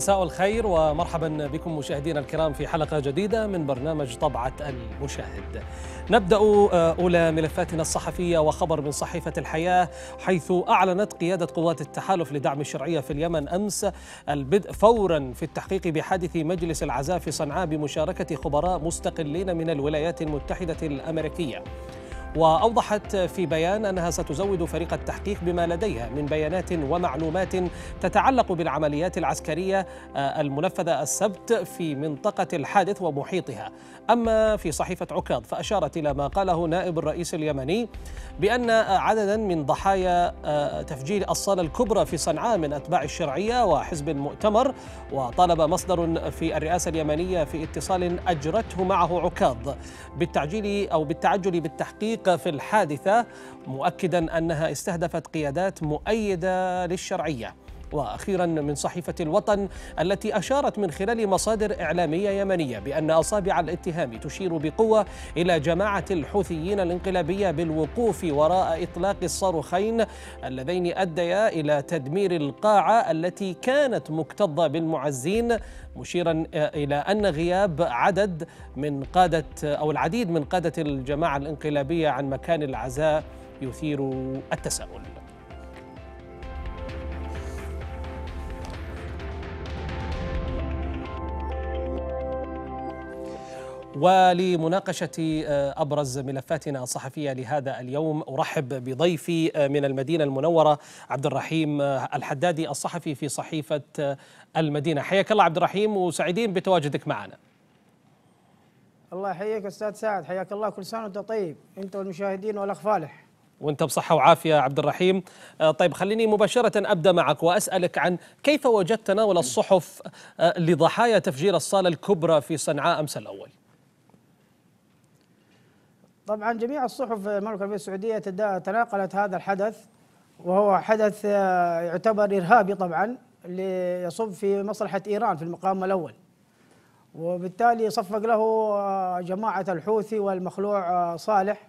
مساء الخير ومرحبا بكم مشاهدينا الكرام في حلقه جديده من برنامج طبعه المشاهد. نبدا آه، اولى ملفاتنا الصحفيه وخبر من صحيفه الحياه حيث اعلنت قياده قوات التحالف لدعم الشرعيه في اليمن امس البدء فورا في التحقيق بحادث مجلس العزاء في صنعاء بمشاركه خبراء مستقلين من الولايات المتحده الامريكيه. وأوضحت في بيان أنها ستزود فريق التحقيق بما لديها من بيانات ومعلومات تتعلق بالعمليات العسكرية آه، المنفذة السبت في منطقة الحادث ومحيطها أما في صحيفة عكاظ فأشارت إلى ما قاله نائب الرئيس اليمني بأن عددا من ضحايا آه، تفجير الصالة الكبرى في صنعاء من أتباع الشرعية وحزب المؤتمر وطالب مصدر في الرئاسة اليمنية في اتصال أجرته معه عكاظ بالتعجيل أو بالتعجل بالتحقيق التحقيق في الحادثة مؤكدا أنها استهدفت قيادات مؤيدة للشرعية وأخيرا من صحيفة الوطن التي أشارت من خلال مصادر إعلامية يمنية بأن أصابع الاتهام تشير بقوة إلى جماعة الحوثيين الانقلابية بالوقوف وراء إطلاق الصاروخين اللذين أديا إلى تدمير القاعة التي كانت مكتظة بالمعزين مشيرا إلى أن غياب عدد من قادة أو العديد من قادة الجماعة الانقلابية عن مكان العزاء يثير التساؤل ولمناقشة آه، أبرز ملفاتنا الصحفية لهذا اليوم أرحب بضيفي آه، من المدينة المنورة عبد الرحيم آه، الحدادي الصحفي في صحيفة المدينة حياك الله عبد الرحيم وسعيدين بتواجدك معنا الله يحييك أستاذ سعد حياك الله كل سنة وأنت طيب أنت والمشاهدين والأخ فالح وانت بصحة وعافية عبد الرحيم طيب خليني مباشرة أبدأ معك وأسألك عن كيف وجدت تناول الصحف لضحايا تفجير الصالة الكبرى في صنعاء أمس الأول طبعا جميع الصحف في المملكه العربيه السعوديه تناقلت هذا الحدث وهو حدث آه، يعتبر ارهابي طبعا ليصب في مصلحه ايران في المقام الاول وبالتالي صفق له آه، جماعه الحوثي والمخلوع آه، صالح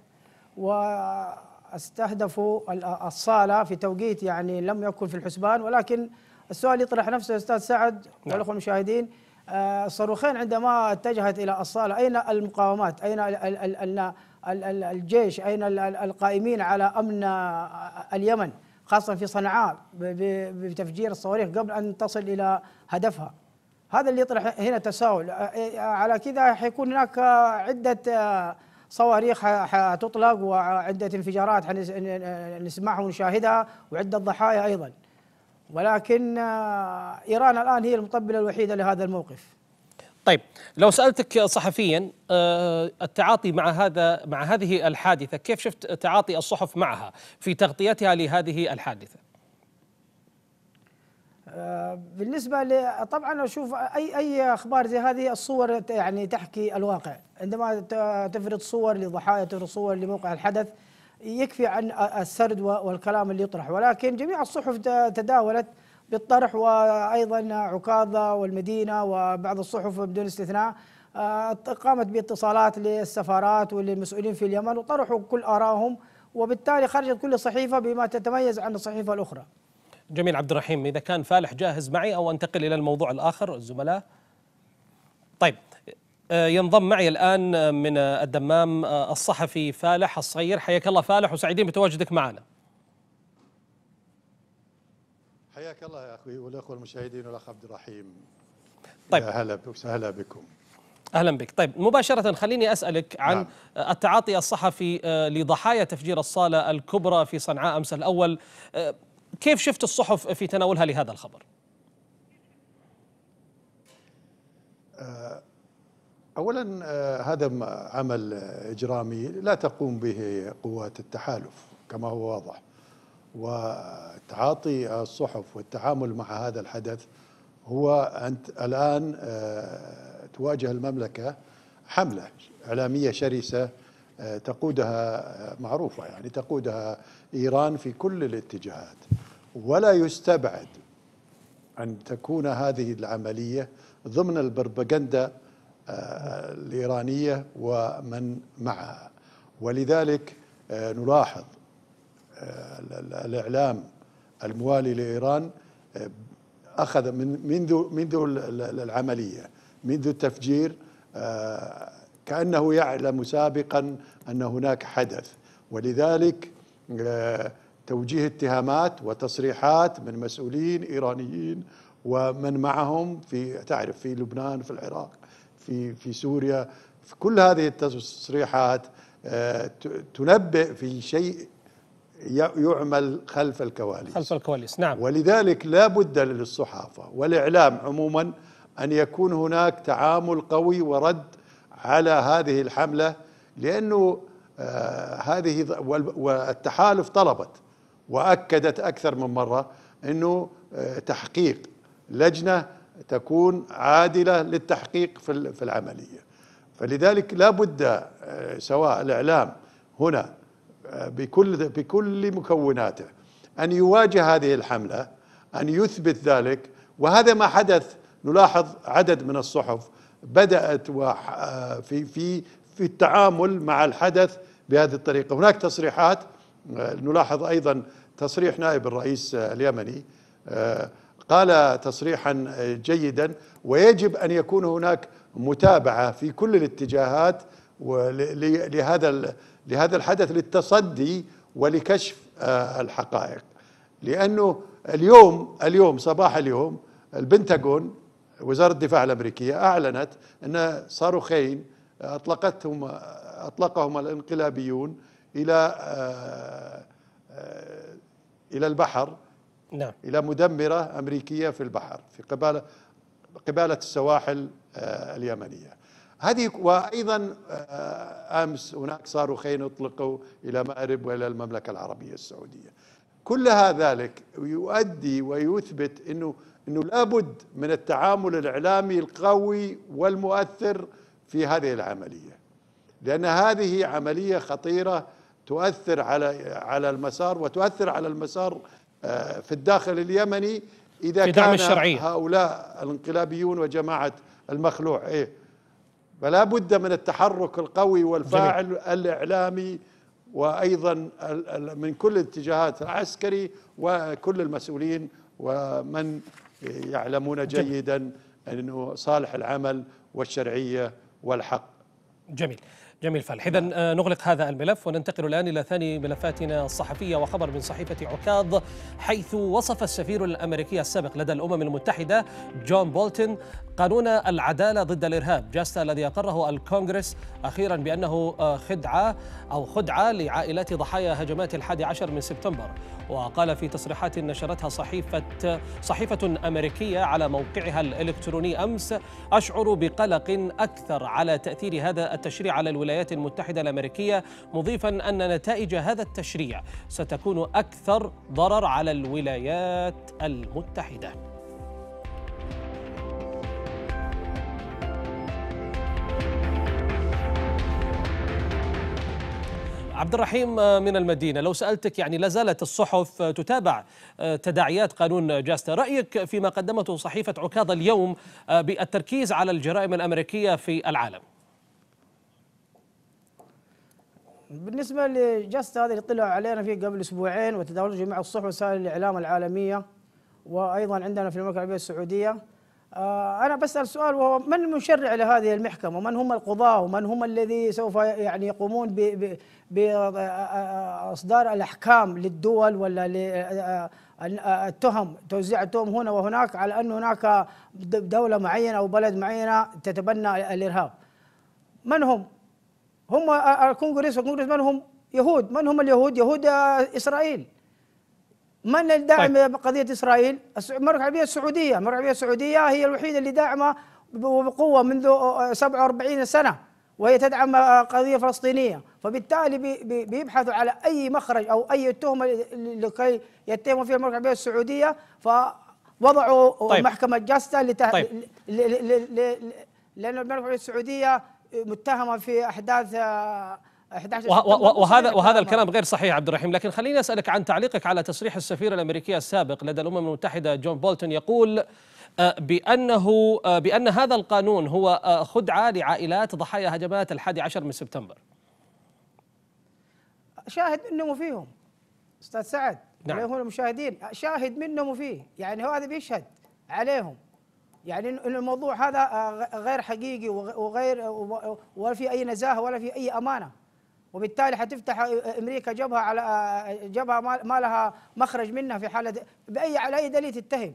واستهدفوا الصاله في توقيت يعني لم يكن في الحسبان ولكن السؤال يطرح نفسه استاذ سعد نعم. والاخوه المشاهدين الصاروخين عندما اتجهت الى الصاله اين المقاومات؟ اين ال ال الجيش أين القائمين على أمن اليمن خاصة في صنعاء بتفجير الصواريخ قبل أن تصل إلى هدفها هذا اللي يطرح هنا تساؤل على كذا حيكون هناك عدة صواريخ حتطلق وعدة انفجارات نسمعها ونشاهدها وعدة ضحايا أيضا ولكن آه، إيران الآن هي المطبلة الوحيدة لهذا الموقف طيب لو سالتك صحفيا آه، التعاطي مع هذا مع هذه الحادثه كيف شفت تعاطي الصحف معها في تغطيتها لهذه الحادثه آه، بالنسبه ل طبعا اشوف اي اي اخبار زي هذه الصور يعني تحكي الواقع عندما تفرض صور لضحايا تفرض صور لموقع الحدث يكفي عن السرد والكلام اللي يطرح ولكن جميع الصحف تداولت بالطرح وايضا عكاظه والمدينه وبعض الصحف بدون استثناء آه، قامت باتصالات للسفارات وللمسؤولين في اليمن وطرحوا كل ارائهم وبالتالي خرجت كل صحيفه بما تتميز عن الصحيفه الاخرى. جميل عبد الرحيم اذا كان فالح جاهز معي او انتقل الى الموضوع الاخر الزملاء. طيب آه، ينضم معي الان من الدمام آه، الصحفي فالح الصغير حياك الله فالح وسعيدين بتواجدك معنا. حياك الله يا اخوي والاخوه المشاهدين والاخ عبد الرحيم طيب هلا وسهلا بكم اهلا بك طيب مباشره خليني اسالك عن نعم. التعاطي الصحفي آه، لضحايا تفجير الصاله الكبرى في صنعاء امس الاول آه، كيف شفت الصحف في تناولها لهذا الخبر آه، اولا هذا عمل اجرامي لا تقوم به قوات التحالف كما هو واضح وتعاطي الصحف والتعامل مع هذا الحدث هو أنت الآن آه، تواجه المملكة حملة إعلامية شرسة آه، تقودها آه، معروفة يعني تقودها إيران في كل الاتجاهات ولا يستبعد أن تكون هذه العملية ضمن البربجندا الإيرانية ومن معها ولذلك نلاحظ الإعلام الموالي لإيران أخذ من منذ منذ العملية منذ التفجير آه، كأنه يعلم سابقا أن هناك حدث ولذلك آه، توجيه اتهامات وتصريحات من مسؤولين إيرانيين ومن معهم في تعرف في لبنان في العراق في في سوريا في كل هذه التصريحات آه، تنبئ في شيء يعمل خلف الكواليس خلف الكواليس نعم ولذلك لا بد للصحافة والإعلام عموما أن يكون هناك تعامل قوي ورد على هذه الحملة لأنه آه هذه والتحالف طلبت وأكدت أكثر من مرة أنه آه تحقيق لجنة تكون عادلة للتحقيق في العملية فلذلك لا بد آه، سواء الإعلام هنا بكل بكل مكوناته ان يواجه هذه الحمله ان يثبت ذلك وهذا ما حدث نلاحظ عدد من الصحف بدات في في في التعامل مع الحدث بهذه الطريقه هناك تصريحات آه، نلاحظ ايضا تصريح نائب الرئيس آه، اليمني آه، قال تصريحا جيدا ويجب ان يكون هناك متابعه في كل الاتجاهات لهذا لهذا الحدث للتصدي ولكشف آه، الحقائق لانه اليوم اليوم صباح اليوم البنتاغون وزاره الدفاع الامريكيه اعلنت ان صاروخين اطلقتهم اطلقهما الانقلابيون الى آه، آه، الى البحر نعم. الى مدمره امريكيه في البحر في قباله قباله السواحل اليمنيه هذه وايضا آه، آه، امس هناك صاروخين اطلقوا الى مأرب والى المملكه العربيه السعوديه. كلها ذلك يؤدي ويثبت انه انه لابد من التعامل الاعلامي القوي والمؤثر في هذه العمليه. لان هذه عمليه خطيره تؤثر على على المسار وتؤثر على المسار آه، في الداخل اليمني اذا كان الشرعية. هؤلاء الانقلابيون وجماعه المخلوع ايه فلا بد من التحرك القوي والفاعل جميل. الإعلامي وأيضا من كل الاتجاهات العسكري وكل المسؤولين ومن يعلمون جيدا أنه صالح العمل والشرعية والحق جميل جميل فالح إذا نعم. آه، نغلق هذا الملف وننتقل الآن إلى ثاني ملفاتنا الصحفية وخبر من صحيفة عكاظ حيث وصف السفير الأمريكي السابق لدى الأمم المتحدة جون بولتن قانون العدالة ضد الإرهاب جاستا الذي أقره الكونغرس أخيرا بأنه آه، خدعة أو خدعة لعائلات ضحايا هجمات الحادي عشر من سبتمبر وقال في تصريحات نشرتها صحيفة صحيفة أمريكية على موقعها الإلكتروني أمس أشعر بقلق أكثر على تأثير هذا التشريع على الولايات الولايات المتحدة الأمريكية مضيفا أن نتائج هذا التشريع ستكون أكثر ضرر على الولايات المتحدة عبد الرحيم من المدينة لو سألتك يعني لا زالت الصحف تتابع آه، تداعيات قانون جاستا رأيك فيما قدمته صحيفة عكاظ اليوم آه، بالتركيز على الجرائم الأمريكية في العالم بالنسبه للجست هذا اللي اطلع علينا فيه قبل اسبوعين وتداول جميع الصحف وسائل الاعلام العالميه وايضا عندنا في المملكه العربيه السعوديه آه، انا بسال سؤال وهو من المشرع لهذه المحكمه؟ من هم القضاه؟ ومن هم الذي سوف يعني يقومون باصدار آه، آه، الاحكام للدول ولا التهم توزيع التهم هنا وهناك على ان هناك دوله معينه او بلد معينه تتبنى الارهاب. من هم؟ هم الكونغرس الكونغرس من هم يهود من هم اليهود يهود إسرائيل من الداعم طيب. قضية إسرائيل المملكة العربية السعودية المملكة العربية السعودية هي الوحيدة اللي داعمة بقوه منذ 47 سنة وهي تدعم قضية فلسطينية فبالتالي بيبحثوا على أي مخرج أو أي تهمة لكي يتهموا فيها المملكة العربية السعودية فوضعوا طيب. محكمة جاستا لتح... طيب. ل... ل... ل... لأن المملكة العربية السعودية متهمه في احداث 11 آه، وهذا وهذا الكلام غير صحيح عبد الرحيم لكن خليني اسالك عن تعليقك على تصريح السفير الامريكي السابق لدى الامم المتحده جون بولتون يقول آه، بانه آه، بان هذا القانون هو خدعه لعائلات ضحايا هجمات الحادي عشر من سبتمبر شاهد منهم وفيهم استاذ سعد نعم. عليهم المشاهدين شاهد منهم وفيه يعني هو هذا بيشهد عليهم يعني ان الموضوع هذا آه، غير حقيقي وغير آه، ولا في اي نزاهه ولا في اي امانه وبالتالي حتفتح آه، امريكا جبهه على جبهه ما لها مخرج منها في حاله باي على اي دليل تتهم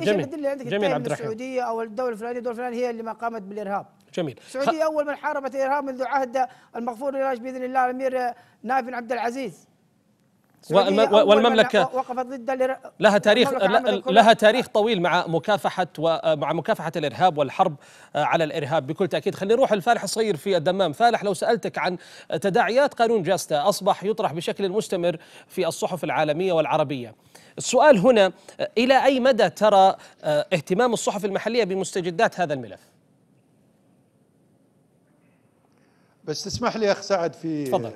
ايش الدليل اللي عندك جميل تتهم السعوديه او الدوله الفلانيه الدوله الفلانيه هي اللي ما قامت بالارهاب جميل السعوديه اول من حاربت الارهاب منذ عهد المغفور لله باذن الله الامير نايف بن عبد العزيز والمملكه وقفت ضد لها تاريخ لها تاريخ طويل مع مكافحه ومع مكافحه الارهاب والحرب على الارهاب بكل تاكيد خلينا نروح لفالح الصغير في الدمام فالح لو سالتك عن تداعيات قانون جاستا اصبح يطرح بشكل مستمر في الصحف العالميه والعربيه السؤال هنا الى اي مدى ترى آه، اهتمام الصحف المحليه بمستجدات هذا الملف بس تسمح لي اخ سعد في تفضل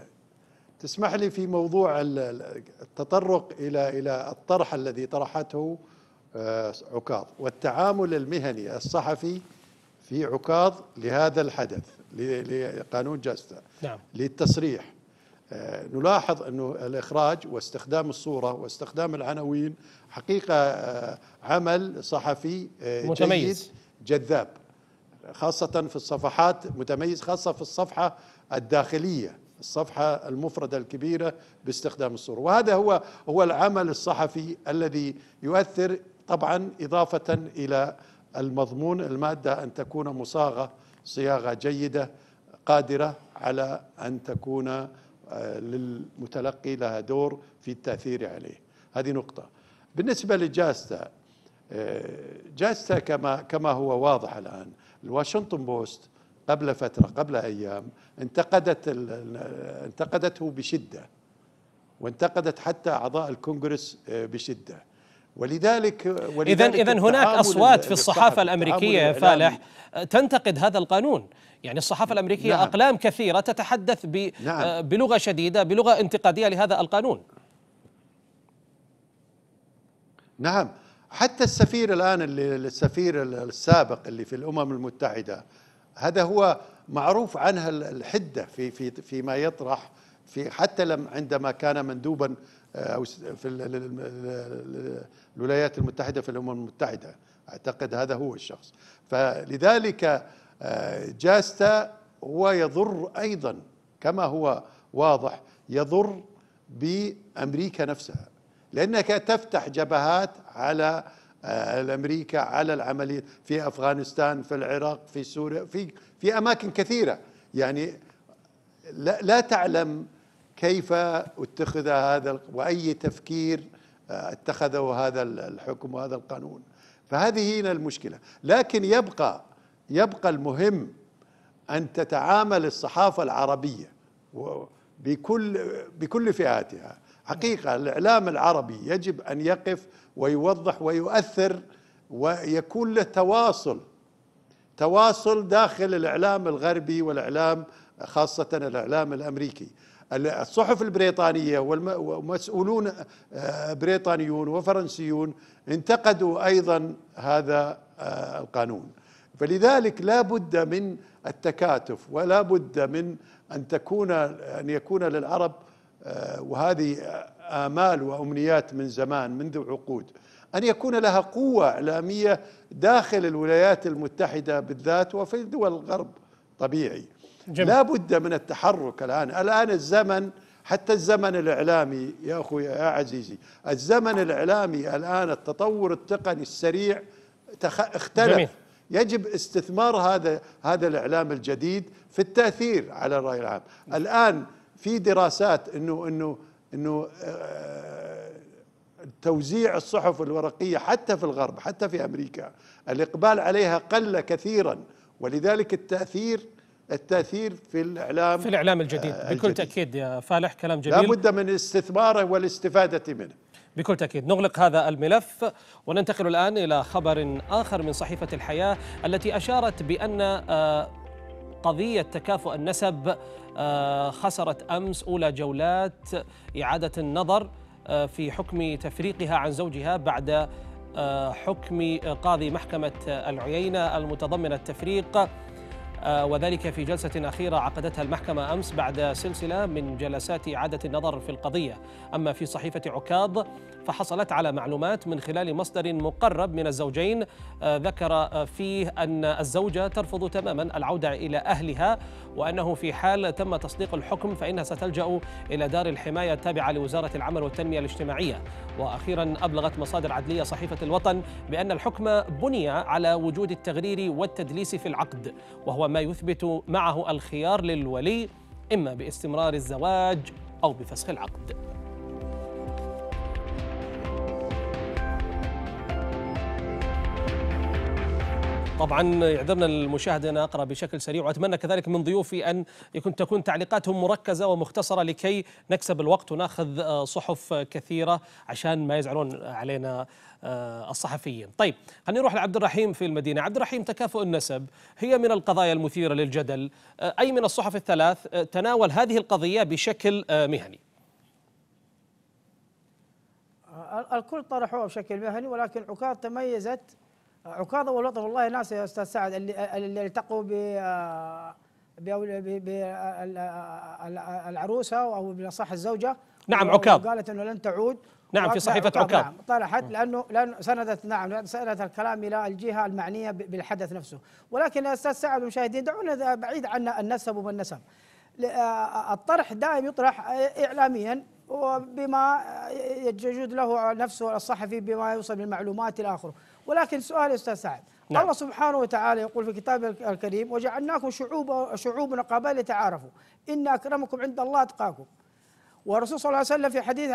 تسمح لي في موضوع التطرق الى الى الطرح الذي طرحته آه، عكاظ والتعامل المهني الصحفي في عكاظ لهذا الحدث لقانون جاستا نعم. للتصريح آه، نلاحظ أنه الإخراج واستخدام الصورة واستخدام العناوين حقيقة آه، عمل صحفي متميز جذاب خاصة في الصفحات متميز خاصة في الصفحة الداخلية الصفحة المفردة الكبيرة باستخدام الصورة وهذا هو هو العمل الصحفي الذي يؤثر طبعا إضافة إلى المضمون المادة أن تكون مصاغة صياغة جيدة قادرة على أن تكون آه، للمتلقي لها دور في التأثير عليه هذه نقطة بالنسبة لجاستا آه، جاستا كما كما هو واضح الآن الواشنطن بوست قبل فترة قبل أيام انتقدت انتقدته بشدة وانتقدت حتى أعضاء الكونغرس آه، بشدة ولذلك, ولذلك إذا إذا هناك أصوات في الصحافة الأمريكية يا فالح تنتقد هذا القانون يعني الصحافة الأمريكية نعم أقلام كثيرة تتحدث نعم آه، بلغة شديدة بلغة انتقادية لهذا القانون نعم حتى السفير الآن اللي السفير السابق اللي في الأمم المتحدة هذا هو معروف عنها الحده في في فيما يطرح في حتى لم عندما كان مندوبا آه، او في الولايات المتحده في الامم المتحده اعتقد هذا هو الشخص فلذلك آه، جاستا هو يضر ايضا كما هو واضح يضر بامريكا نفسها لانك تفتح جبهات على الامريكا على العمليه في افغانستان في العراق في سوريا في في اماكن كثيره يعني لا, لا تعلم كيف اتخذ هذا واي تفكير آه، اتخذه هذا الحكم وهذا القانون فهذه هنا المشكله لكن يبقى يبقى المهم ان تتعامل الصحافه العربيه بكل بكل فئاتها حقيقه الاعلام العربي يجب ان يقف ويوضح ويؤثر ويكون له تواصل تواصل داخل الإعلام الغربي والإعلام خاصة الإعلام الأمريكي الصحف البريطانية ومسؤولون آه، بريطانيون وفرنسيون انتقدوا أيضا هذا آه، القانون فلذلك لا بد من التكاتف ولا بد من أن تكون أن يكون للعرب آه، وهذه آمال وأمنيات من زمان منذ عقود أن يكون لها قوة إعلامية داخل الولايات المتحدة بالذات وفي دول الغرب طبيعي جميل. لا بد من التحرك الآن الآن الزمن حتى الزمن الإعلامي يا أخوي يا عزيزي الزمن الإعلامي الآن التطور التقني السريع تخ... اختلف جميل. يجب استثمار هذا هذا الإعلام الجديد في التأثير على الرأي العام الآن في دراسات أنه أنه انه آه، توزيع الصحف الورقيه حتى في الغرب حتى في امريكا الاقبال عليها قل كثيرا ولذلك التاثير التاثير في الاعلام في الاعلام الجديد آه، بكل الجديد. تاكيد يا فالح كلام جميل لابد من استثماره والاستفاده منه بكل تأكيد نغلق هذا الملف وننتقل الآن إلى خبر آخر من صحيفة الحياة التي أشارت بأن آه، قضية تكافؤ النسب آه، خسرت أمس أولى جولات إعادة النظر آه، في حكم تفريقها عن زوجها بعد آه، حكم قاضي محكمة العيينة المتضمنة التفريق آه، وذلك في جلسة أخيرة عقدتها المحكمة أمس بعد سلسلة من جلسات إعادة النظر في القضية أما في صحيفة عكاظ فحصلت على معلومات من خلال مصدر مقرب من الزوجين آه، ذكر آه، فيه أن الزوجة ترفض تماما العودة إلى أهلها وأنه في حال تم تصديق الحكم فإنها ستلجأ إلى دار الحماية التابعة لوزارة العمل والتنمية الاجتماعية وأخيرا أبلغت مصادر عدلية صحيفة الوطن بأن الحكم بني على وجود التغرير والتدليس في العقد وهو ما يثبت معه الخيار للولي إما باستمرار الزواج أو بفسخ العقد طبعا يعذرنا المشاهد ان أقرأ بشكل سريع وأتمنى كذلك من ضيوفي أن يكون تكون تعليقاتهم مركزة ومختصرة لكي نكسب الوقت وناخذ آه، صحف كثيرة عشان ما يزعلون علينا آه، الصحفيين طيب خلينا نروح لعبد الرحيم في المدينة عبد الرحيم تكافؤ النسب هي من القضايا المثيرة للجدل آه، أي من الصحف الثلاث تناول هذه القضية بشكل مهني الكل طرحوها بشكل مهني ولكن عكاظ تميزت عكاظه والوطن والله ناس يا استاذ سعد اللي, اللي التقوا ب آه، ب آه، آه، العروسه او بالاصح الزوجه نعم عكاظ قالت انه لن تعود نعم في صحيفه عكاظ نعم طرحت لانه لان سندت نعم سندت الكلام الى الجهه المعنيه بالحدث نفسه ولكن يا استاذ سعد المشاهدين دعونا بعيد عن النسب وما النسب الطرح دائم يطرح اعلاميا وبما يجود له نفسه الصحفي بما يوصل من معلومات الى اخره ولكن سؤال يا استاذ سعد نعم. الله سبحانه وتعالى يقول في كتابه الكريم وجعلناكم شعوب شعوب وقبائل لتعارفوا ان اكرمكم عند الله اتقاكم والرسول صلى الله عليه وسلم في حديث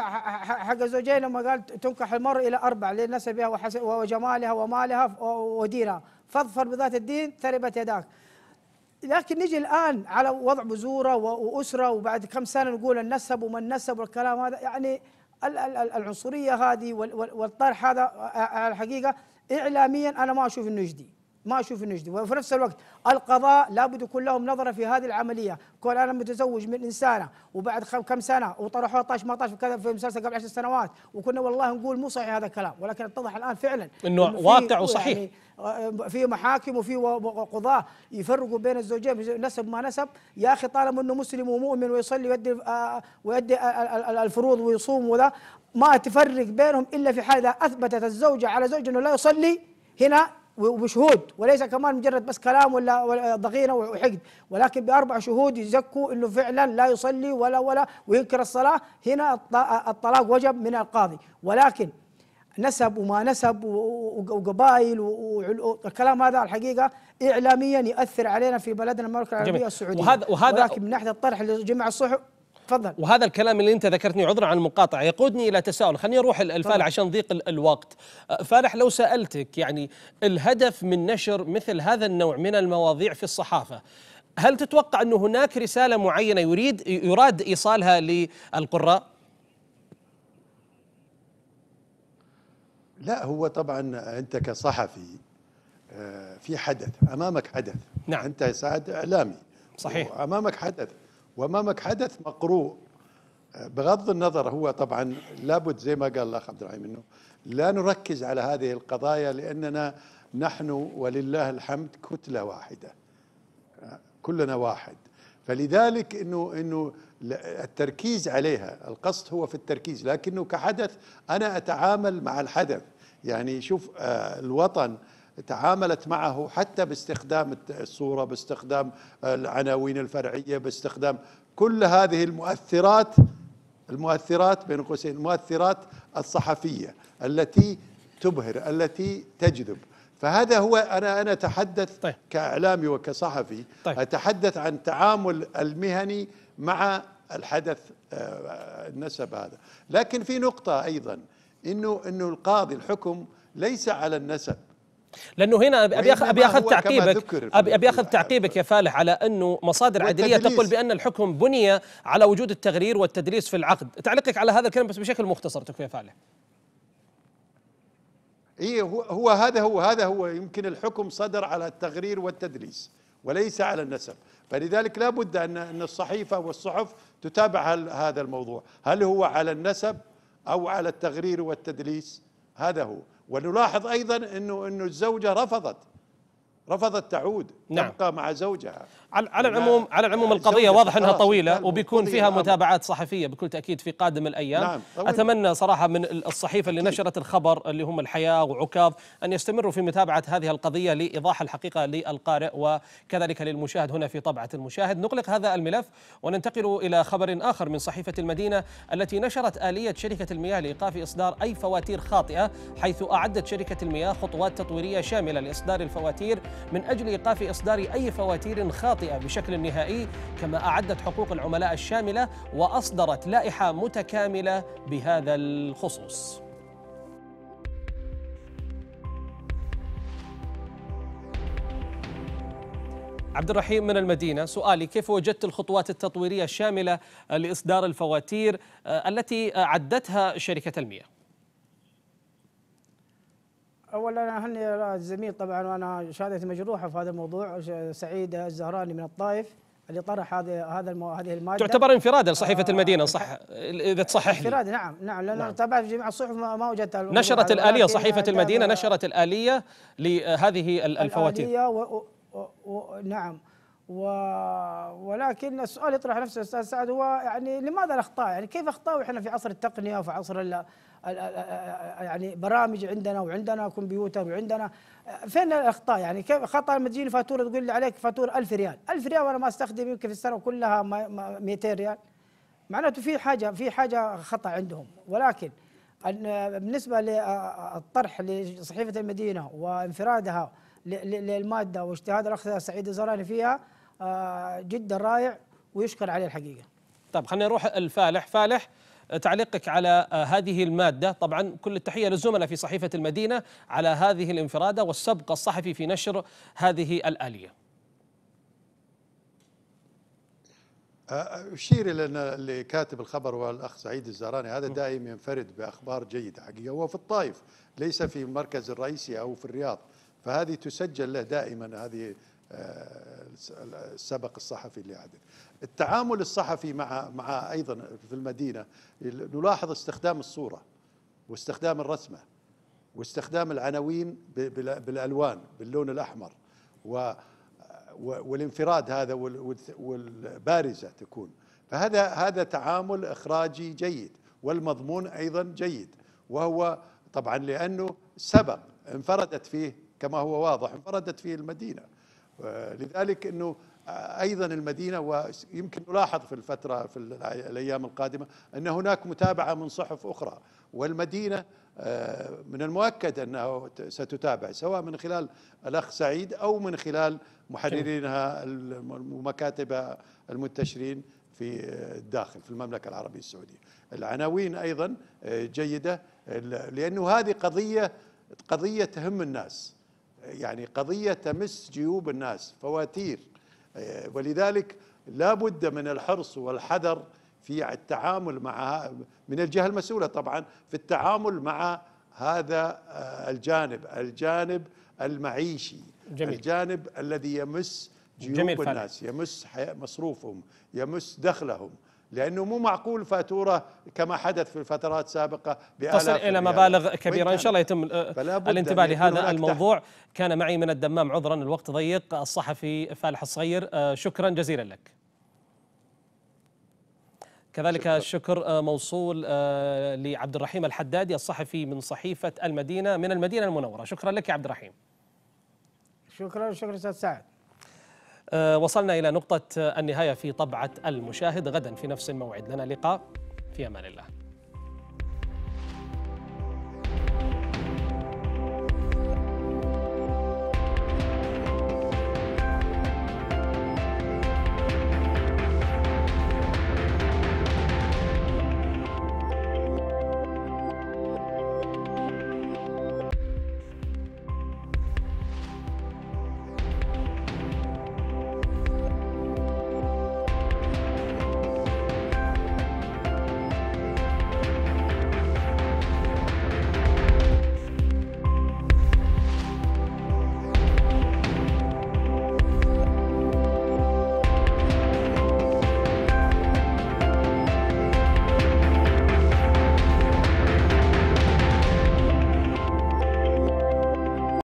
حق الزوجين لما قال تنكح المرء الى اربع لنسبها وجمالها ومالها ودينها فاظفر بذات الدين ثربت يداك لكن نجي الان على وضع بزوره واسره وبعد كم سنه نقول النسب وما النسب والكلام هذا يعني العنصريه هذه والطرح هذا الحقيقه اعلاميا انا ما اشوف انه يجدي ما اشوف انه يجدي وفي نفس الوقت القضاء لابد يكون لهم نظره في هذه العمليه كون انا متزوج من انسانه وبعد كم سنه وطرحوا طاش ما طاش كذا في مسلسل قبل عشر سنوات وكنا والله نقول مو صحيح هذا الكلام ولكن اتضح الان فعلا انه واقع وصحيح يعني آه، في محاكم وفي قضاة يفرقوا بين الزوجين نسب ما نسب يا أخي طالما أنه مسلم ومؤمن ويصلي ويؤدي آه، آه، ويؤدي الفروض ويصوم وذا ما تفرق بينهم إلا في حال إذا أثبتت الزوجة على زوجها أنه لا يصلي هنا وبشهود وليس كمان مجرد بس كلام ولا ضغينه وحقد ولكن باربع شهود يزكوا انه فعلا لا يصلي ولا ولا وينكر الصلاه هنا الطلاق وجب من القاضي ولكن نسب وما نسب وقبائل والكلام هذا الحقيقه اعلاميا يؤثر علينا في بلدنا المملكه العربيه السعوديه وهذا وهذا ولكن من ناحيه الطرح لجمع الصحف تفضل وهذا الكلام اللي انت ذكرتني عذرا عن المقاطعه يقودني الى تساؤل خليني اروح الفال عشان ضيق الوقت فالح لو سالتك يعني الهدف من نشر مثل هذا النوع من المواضيع في الصحافه هل تتوقع انه هناك رسالة معينة يريد يراد إيصالها للقراء؟ لا هو طبعا أنت كصحفي آه، في حدث أمامك حدث نعم أنت سعد إعلامي صحيح أمامك حدث وامامك حدث مقروء بغض النظر هو طبعا لابد زي ما قال الاخ عبد الرحيم انه لا نركز على هذه القضايا لاننا نحن ولله الحمد كتله واحده كلنا واحد فلذلك انه انه التركيز عليها القصد هو في التركيز لكنه كحدث انا اتعامل مع الحدث يعني شوف آه، الوطن تعاملت معه حتى باستخدام الصورة باستخدام العناوين الفرعية باستخدام كل هذه المؤثرات المؤثرات بين قوسين المؤثرات الصحفية التي تبهر التي تجذب فهذا هو انا انا اتحدث طيب. كاعلامي وكصحفي طيب. اتحدث عن تعامل المهني مع الحدث آه، النسب هذا لكن في نقطه ايضا انه انه القاضي الحكم ليس على النسب لانه هنا ابي ابي اخذ تعقيبك ابي اخذ تعقيبك يا فالح على انه مصادر عدليه تقول بان الحكم بني على وجود التغرير والتدليس في العقد، تعليقك على هذا الكلام بس بشكل مختصر تكفي يا فالح. اي هو, هو هذا هو هذا هو يمكن الحكم صدر على التغرير والتدليس وليس على النسب، فلذلك لابد ان ان الصحيفه والصحف تتابع هذا الموضوع، هل هو على النسب او على التغرير والتدليس؟ هذا هو. ونلاحظ ايضا انه انه الزوجه رفضت رفضت تعود نعم. تبقى مع زوجها على العموم على العموم القضيه واضح انها طويله وبيكون فيها متابعات صحفيه بكل تاكيد في قادم الايام نعم اتمنى صراحه من الصحيفه اللي نشرت الخبر اللي هم الحياه وعكاظ ان يستمروا في متابعه هذه القضيه لايضاح الحقيقه للقارئ وكذلك للمشاهد هنا في طبعه المشاهد نغلق هذا الملف وننتقل الى خبر اخر من صحيفه المدينه التي نشرت اليه شركه المياه لايقاف اصدار اي فواتير خاطئه حيث اعدت شركه المياه خطوات تطويريه شامله لاصدار الفواتير من اجل ايقاف اصدار اي فواتير خاطئه الخاطئة بشكل نهائي كما أعدت حقوق العملاء الشاملة وأصدرت لائحة متكاملة بهذا الخصوص عبد الرحيم من المدينة سؤالي كيف وجدت الخطوات التطويرية الشاملة لإصدار الفواتير آه، التي عدتها شركة المياه؟ اولا اهني الزميل طبعا وانا شهادتي مجروحه في هذا الموضوع سعيد الزهراني من الطائف اللي طرح هذا هذا هذه الماده تعتبر انفرادا لصحيفه آه المدينه صح اذا تصحح لي انفراد نعم نعم لان نعم. تابعت جميع الصحف ما وجدت نشرت الاليه صحيفه المدينه نشرت الاليه لهذه الفواتير الاليه و... و... و... نعم و... ولكن السؤال يطرح نفسه استاذ سعد هو يعني لماذا الاخطاء؟ يعني كيف اخطاوا احنا في عصر التقنيه وفي عصر يعني برامج عندنا وعندنا كمبيوتر وعندنا فين الاخطاء يعني كيف خطا لما تجيني فاتوره تقول لي عليك فاتوره 1000 ريال 1000 ريال وانا ما استخدم يمكن في السنه كلها 200 ريال معناته في حاجه في حاجه خطا عندهم ولكن بالنسبه للطرح لصحيفه المدينه وانفرادها للماده واجتهاد الاخ سعيد الزراني فيها آه، جدا رائع ويشكر عليه الحقيقه. طيب خلينا نروح الفالح، فالح تعليقك على آه، هذه المادة طبعا كل التحية للزملاء في صحيفة المدينة على هذه الانفرادة والسبق الصحفي في نشر هذه الآلية آه، أشير إلى أن كاتب الخبر والأخ سعيد الزهراني هذا دائما ينفرد بأخبار جيدة حقيقة هو في الطائف ليس في المركز الرئيسي أو في الرياض فهذه تسجل له دائما هذه آه، السبق الصحفي اللي عادل التعامل الصحفي مع مع ايضا في المدينه نلاحظ استخدام الصوره واستخدام الرسمه واستخدام العناوين بالالوان باللون الاحمر و والانفراد هذا والبارزه تكون فهذا هذا تعامل اخراجي جيد والمضمون ايضا جيد وهو طبعا لانه سبق انفردت فيه كما هو واضح انفردت فيه المدينه آه، لذلك انه ايضا المدينه ويمكن نلاحظ في الفتره في الايام القادمه ان هناك متابعه من صحف اخرى والمدينه آه، من المؤكد انه ستتابع سواء من خلال الاخ سعيد او من خلال محررينها ومكاتبها المنتشرين في الداخل في المملكه العربيه السعوديه. العناوين ايضا آه، جيده لانه هذه قضيه قضيه تهم الناس يعني قضيه تمس جيوب الناس فواتير آه، ولذلك لا بد من الحرص والحذر في التعامل مع من الجهة المسؤولة طبعا في التعامل مع هذا آه، الجانب الجانب المعيشي جميل. الجانب الذي يمس جيوب الناس يمس مصروفهم يمس دخلهم لانه مو معقول فاتوره كما حدث في الفترات السابقه تصل الى مبالغ كبيره ان شاء الله يتم الانتباه لهذا الموضوع كان معي من الدمام عذرا الوقت ضيق الصحفي فالح الصغير آه، شكرا جزيلا لك كذلك شكرا. الشكر آه، موصول آه، لعبد الرحيم الحدادي الصحفي من صحيفه المدينه من المدينه المنوره شكرا لك يا عبد الرحيم شكرا شكرا استاذ سعد آه، وصلنا إلى نقطة النهاية في طبعة المشاهد غدا في نفس الموعد لنا لقاء في أمان الله